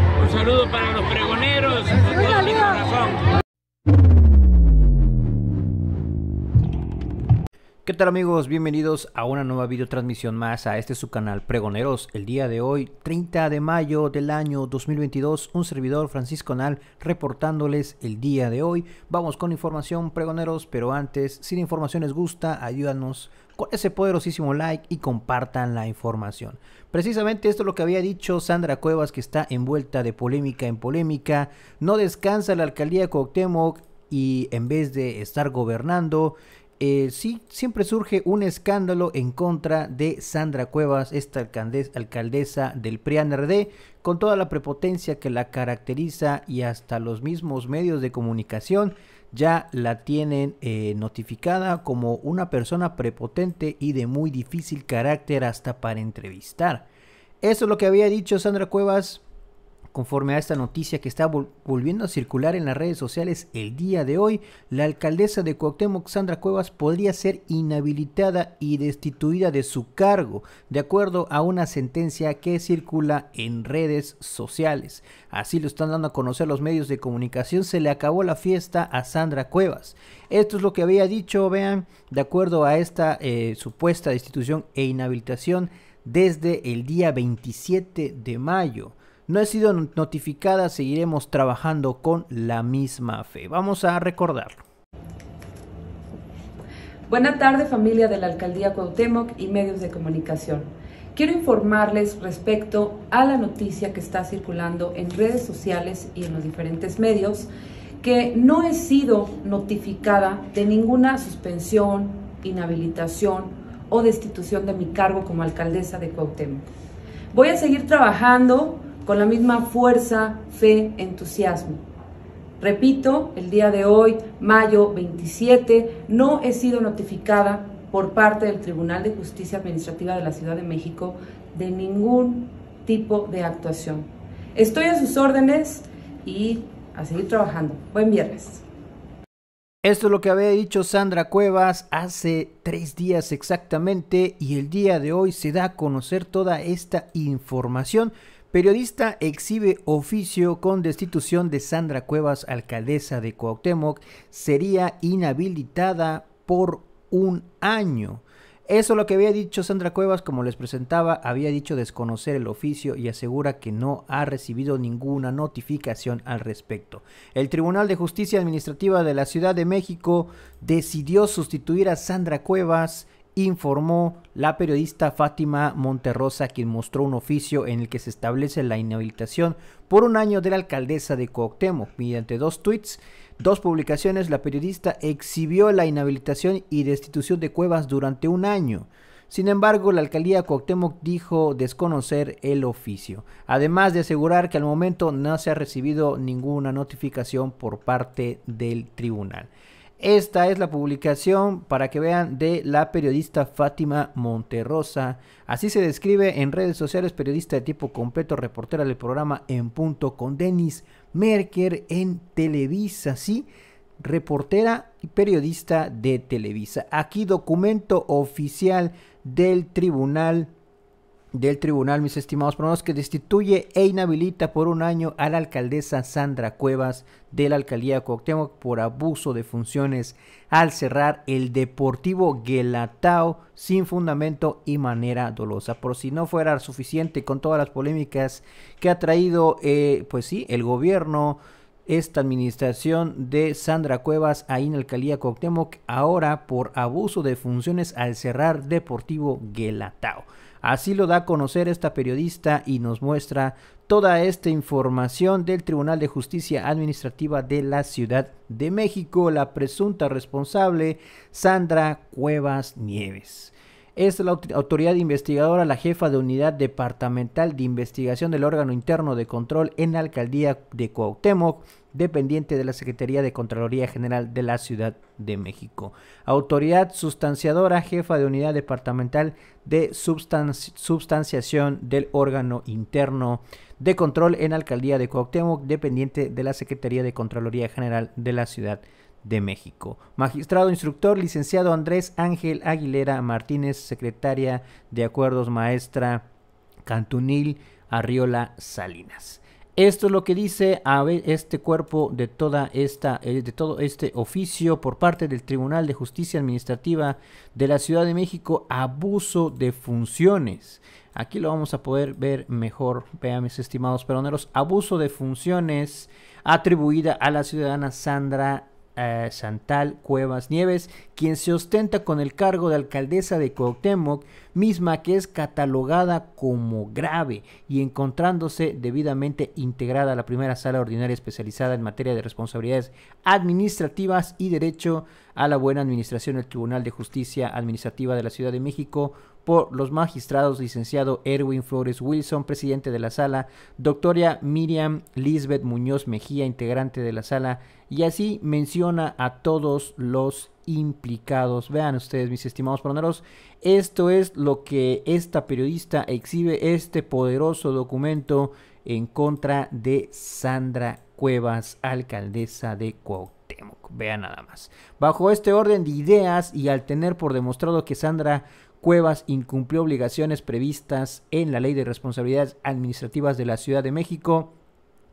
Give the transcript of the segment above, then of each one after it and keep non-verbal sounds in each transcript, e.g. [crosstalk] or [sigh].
Un saludo para ¿Qué tal amigos? Bienvenidos a una nueva videotransmisión más a este su canal Pregoneros. El día de hoy, 30 de mayo del año 2022, un servidor Francisco Nal reportándoles el día de hoy. Vamos con información Pregoneros, pero antes, si la información les gusta, ayúdanos con ese poderosísimo like y compartan la información. Precisamente esto es lo que había dicho Sandra Cuevas que está envuelta de polémica en polémica. No descansa la alcaldía de y en vez de estar gobernando, eh, sí, siempre surge un escándalo en contra de Sandra Cuevas, esta alcaldesa, del PRIANRD con toda la prepotencia que la caracteriza y hasta los mismos medios de comunicación ya la tienen eh, notificada como una persona prepotente y de muy difícil carácter hasta para entrevistar. Eso es lo que había dicho Sandra Cuevas Conforme a esta noticia que está volviendo a circular en las redes sociales el día de hoy, la alcaldesa de Cuauhtémoc, Sandra Cuevas, podría ser inhabilitada y destituida de su cargo, de acuerdo a una sentencia que circula en redes sociales. Así lo están dando a conocer los medios de comunicación, se le acabó la fiesta a Sandra Cuevas. Esto es lo que había dicho, vean, de acuerdo a esta eh, supuesta destitución e inhabilitación desde el día 27 de mayo no he sido notificada, seguiremos trabajando con la misma fe. Vamos a recordarlo. Buenas tardes familia de la Alcaldía Cuauhtémoc y medios de comunicación. Quiero informarles respecto a la noticia que está circulando en redes sociales y en los diferentes medios que no he sido notificada de ninguna suspensión, inhabilitación o destitución de mi cargo como alcaldesa de Cuauhtémoc. Voy a seguir trabajando con la misma fuerza, fe, entusiasmo. Repito, el día de hoy, mayo 27, no he sido notificada por parte del Tribunal de Justicia Administrativa de la Ciudad de México de ningún tipo de actuación. Estoy a sus órdenes y a seguir trabajando. Buen viernes. Esto es lo que había dicho Sandra Cuevas hace tres días exactamente y el día de hoy se da a conocer toda esta información Periodista exhibe oficio con destitución de Sandra Cuevas, alcaldesa de Cuauhtémoc, sería inhabilitada por un año. Eso es lo que había dicho Sandra Cuevas, como les presentaba, había dicho desconocer el oficio y asegura que no ha recibido ninguna notificación al respecto. El Tribunal de Justicia Administrativa de la Ciudad de México decidió sustituir a Sandra Cuevas informó la periodista Fátima Monterrosa, quien mostró un oficio en el que se establece la inhabilitación por un año de la alcaldesa de Coctemoc. Mediante dos tweets, dos publicaciones, la periodista exhibió la inhabilitación y destitución de Cuevas durante un año. Sin embargo, la alcaldía Coctemoc dijo desconocer el oficio, además de asegurar que al momento no se ha recibido ninguna notificación por parte del tribunal. Esta es la publicación para que vean de la periodista Fátima Monterrosa. Así se describe en redes sociales, periodista de tipo completo, reportera del programa En Punto con Denis Merker en Televisa, ¿sí? Reportera y periodista de Televisa. Aquí documento oficial del Tribunal del tribunal, mis estimados pronos, que destituye e inhabilita por un año a la alcaldesa Sandra Cuevas de la alcaldía de por abuso de funciones al cerrar el Deportivo Guelatao sin fundamento y manera dolosa. Por si no fuera suficiente con todas las polémicas que ha traído, eh, pues sí, el gobierno esta administración de Sandra Cuevas ahí en la alcaldía ahora por abuso de funciones al cerrar Deportivo Guelatao. Así lo da a conocer esta periodista y nos muestra toda esta información del Tribunal de Justicia Administrativa de la Ciudad de México, la presunta responsable Sandra Cuevas Nieves es la autoridad investigadora, la jefa de unidad departamental de investigación del órgano interno de control en la alcaldía de Cuauhtémoc, dependiente de la Secretaría de Contraloría General de la Ciudad de México. Autoridad sustanciadora, jefa de unidad departamental de sustanciación del órgano interno de control en Alcaldía de Cuauhtémoc, dependiente de la Secretaría de Contraloría General de la Ciudad de México. Magistrado instructor, licenciado Andrés Ángel Aguilera Martínez, secretaria de Acuerdos, maestra Cantunil Arriola Salinas. Esto es lo que dice este cuerpo de, toda esta, eh, de todo este oficio por parte del Tribunal de Justicia Administrativa de la Ciudad de México, abuso de funciones. Aquí lo vamos a poder ver mejor, vean mis estimados peroneros, abuso de funciones atribuida a la ciudadana Sandra Santal eh, Cuevas Nieves, quien se ostenta con el cargo de alcaldesa de Cuauhtémoc, misma que es catalogada como grave y encontrándose debidamente integrada a la primera sala ordinaria especializada en materia de responsabilidades administrativas y derecho a la buena administración del Tribunal de Justicia Administrativa de la Ciudad de México por los magistrados licenciado Erwin Flores Wilson, presidente de la sala, doctora Miriam Lisbeth Muñoz Mejía, integrante de la sala, y así menciona a todos los implicados. Vean ustedes, mis estimados proneros, esto es lo que esta periodista exhibe, este poderoso documento en contra de Sandra Cuevas, alcaldesa de Cuauhtémoc. Vean nada más. Bajo este orden de ideas y al tener por demostrado que Sandra Cuevas incumplió obligaciones previstas en la Ley de Responsabilidades Administrativas de la Ciudad de México,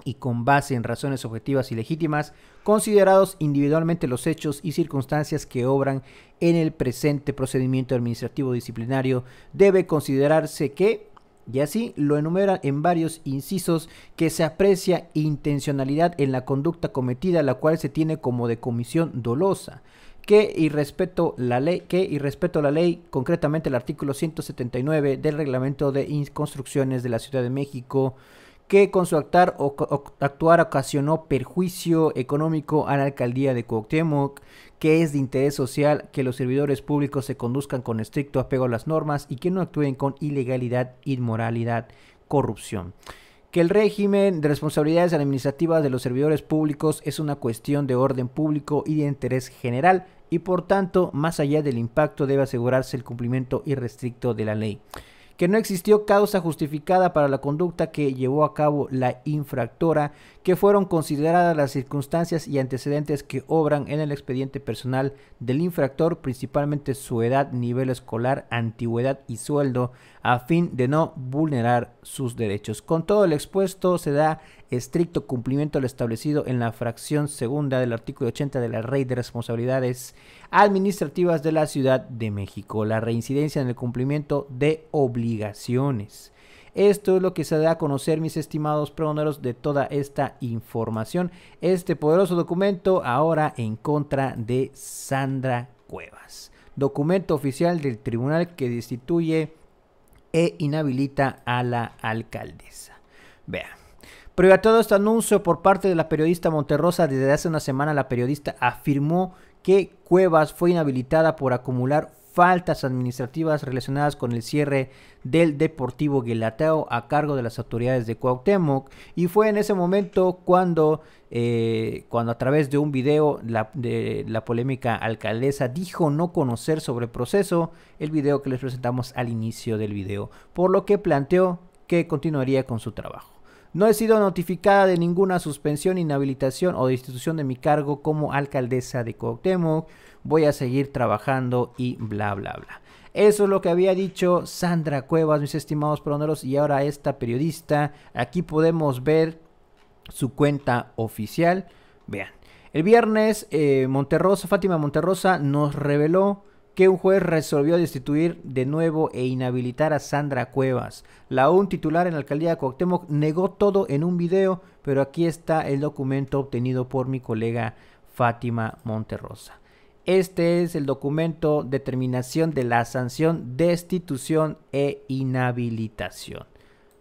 y con base en razones objetivas y legítimas, considerados individualmente los hechos y circunstancias que obran en el presente procedimiento administrativo disciplinario, debe considerarse que y así lo enumera en varios incisos que se aprecia intencionalidad en la conducta cometida, la cual se tiene como de comisión dolosa que irrespeto la ley, que la ley, concretamente el artículo 179 del reglamento de construcciones de la Ciudad de México que con su actuar, o, actuar ocasionó perjuicio económico a la alcaldía de Cuauhtémoc, que es de interés social que los servidores públicos se conduzcan con estricto apego a las normas y que no actúen con ilegalidad, inmoralidad, corrupción que el régimen de responsabilidades administrativas de los servidores públicos es una cuestión de orden público y de interés general y por tanto, más allá del impacto, debe asegurarse el cumplimiento irrestricto de la ley que no existió causa justificada para la conducta que llevó a cabo la infractora, que fueron consideradas las circunstancias y antecedentes que obran en el expediente personal del infractor, principalmente su edad, nivel escolar, antigüedad y sueldo, a fin de no vulnerar sus derechos. Con todo el expuesto se da estricto cumplimiento al lo establecido en la fracción segunda del artículo 80 de la Ley de Responsabilidades Administrativas de la Ciudad de México, la reincidencia en el cumplimiento de obligaciones. Esto es lo que se da a conocer, mis estimados pregoneros, de toda esta información. Este poderoso documento ahora en contra de Sandra Cuevas. Documento oficial del tribunal que destituye e inhabilita a la alcaldesa. Vean. Previo a todo este anuncio por parte de la periodista Monterrosa, desde hace una semana la periodista afirmó que Cuevas fue inhabilitada por acumular faltas administrativas relacionadas con el cierre del Deportivo Guelateo a cargo de las autoridades de Cuauhtémoc y fue en ese momento cuando, eh, cuando a través de un video la, de, la polémica alcaldesa dijo no conocer sobre el proceso, el video que les presentamos al inicio del video, por lo que planteó que continuaría con su trabajo. No he sido notificada de ninguna suspensión, inhabilitación o destitución de mi cargo como alcaldesa de Cuauhtémoc. Voy a seguir trabajando y bla, bla, bla. Eso es lo que había dicho Sandra Cuevas, mis estimados proneros, y ahora esta periodista. Aquí podemos ver su cuenta oficial. Vean, el viernes eh, Monterrosa, Fátima Monterrosa nos reveló que un juez resolvió destituir de nuevo e inhabilitar a Sandra Cuevas. La un titular en la alcaldía de Cuauhtémoc negó todo en un video, pero aquí está el documento obtenido por mi colega Fátima Monterrosa. Este es el documento determinación de la sanción, destitución e inhabilitación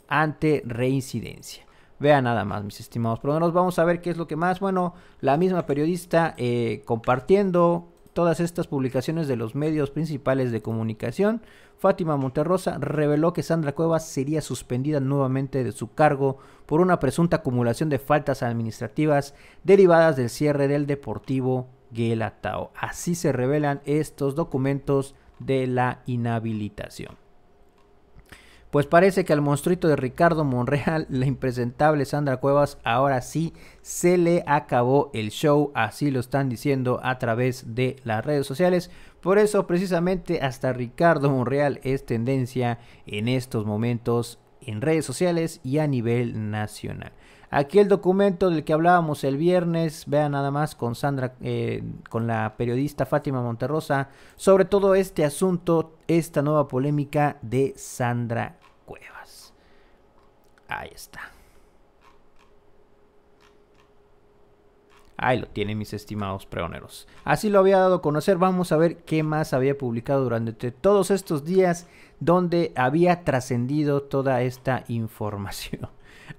ante reincidencia. Vean nada más, mis estimados. Pero nos vamos a ver qué es lo que más. Bueno, la misma periodista eh, compartiendo todas estas publicaciones de los medios principales de comunicación, Fátima Monterrosa reveló que Sandra Cuevas sería suspendida nuevamente de su cargo por una presunta acumulación de faltas administrativas derivadas del cierre del Deportivo Guelatao. Así se revelan estos documentos de la inhabilitación. Pues parece que al monstruito de Ricardo Monreal, [laughs] la impresentable Sandra Cuevas, ahora sí se le acabó el show, así lo están diciendo a través de las redes sociales. Por eso precisamente hasta Ricardo Monreal es tendencia en estos momentos en redes sociales y a nivel nacional. Aquí el documento del que hablábamos el viernes, vean nada más con Sandra, eh, con la periodista Fátima Monterrosa, sobre todo este asunto, esta nueva polémica de Sandra Cuevas. Ahí está. Ahí lo tienen mis estimados pregoneros. Así lo había dado a conocer. Vamos a ver qué más había publicado durante todos estos días donde había trascendido toda esta información.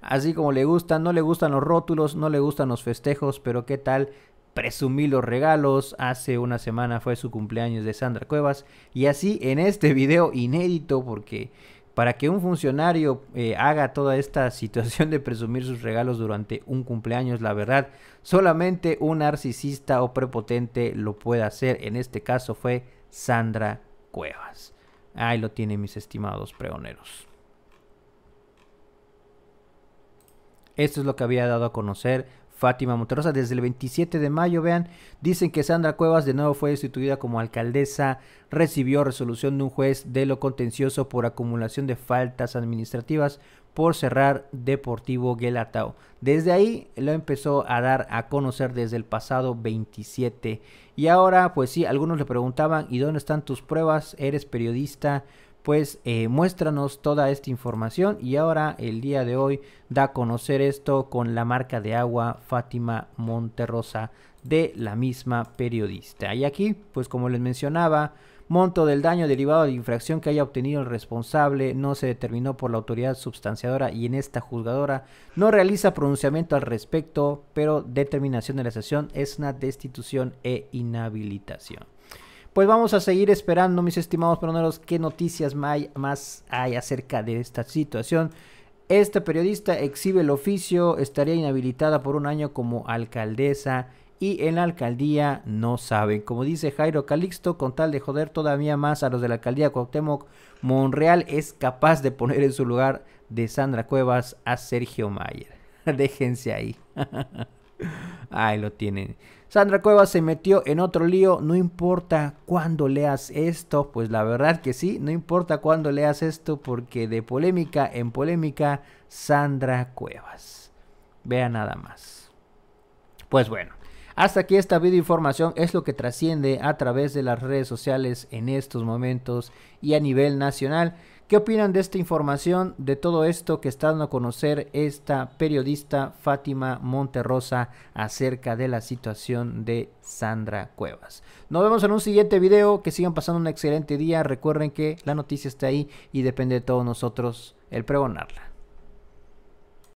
Así como le gustan, no le gustan los rótulos, no le gustan los festejos, pero qué tal presumí los regalos. Hace una semana fue su cumpleaños de Sandra Cuevas. Y así en este video inédito, porque para que un funcionario eh, haga toda esta [laughs] situación de presumir sus regalos durante un cumpleaños, la verdad, solamente un narcisista o prepotente lo puede hacer. En este caso fue Sandra Cuevas. Ahí lo tienen mis estimados pregoneros. Esto es lo que había dado a conocer Fátima Monterrosa desde el 27 de mayo. Vean, dicen que Sandra Cuevas de nuevo fue destituida como alcaldesa, recibió resolución de un juez de lo contencioso por acumulación de faltas administrativas por cerrar Deportivo Guelatao. Desde ahí lo empezó a dar a conocer desde el pasado 27. Y ahora, pues sí, algunos le preguntaban, ¿y dónde están tus pruebas? ¿Eres periodista? pues eh, muéstranos toda esta información y ahora el día de hoy da a conocer esto con la marca de agua Fátima Monterrosa de la misma periodista. Y aquí, pues como les mencionaba, monto del daño derivado de infracción que haya obtenido el responsable no se determinó por la autoridad substanciadora y en esta juzgadora no realiza pronunciamiento al respecto, pero determinación de la sesión es una destitución e inhabilitación. Pues vamos a seguir esperando, mis estimados peroneros, qué noticias más hay acerca de esta situación. Esta periodista exhibe el oficio, estaría inhabilitada por un año como alcaldesa y en la alcaldía no saben. Como dice Jairo Calixto, con tal de joder todavía más a los de la alcaldía Cuauhtémoc, Monreal es capaz de poner en su lugar de Sandra Cuevas a Sergio Mayer. [laughs] Déjense ahí. [laughs] Ahí lo tienen. Sandra Cuevas se metió en otro lío. No importa cuándo leas esto. Pues la verdad que sí, no importa cuándo leas esto porque de polémica en polémica, Sandra Cuevas. Vea nada más. Pues bueno. Hasta aquí esta videoinformación, información es lo que trasciende a través de las redes sociales en estos momentos y a nivel nacional. ¿Qué opinan de esta información, de todo esto que está dando a conocer esta periodista Fátima Monterrosa acerca de la situación de Sandra Cuevas? Nos vemos en un siguiente video, que sigan pasando un excelente día, recuerden que la noticia está ahí y depende de todos nosotros el pregonarla.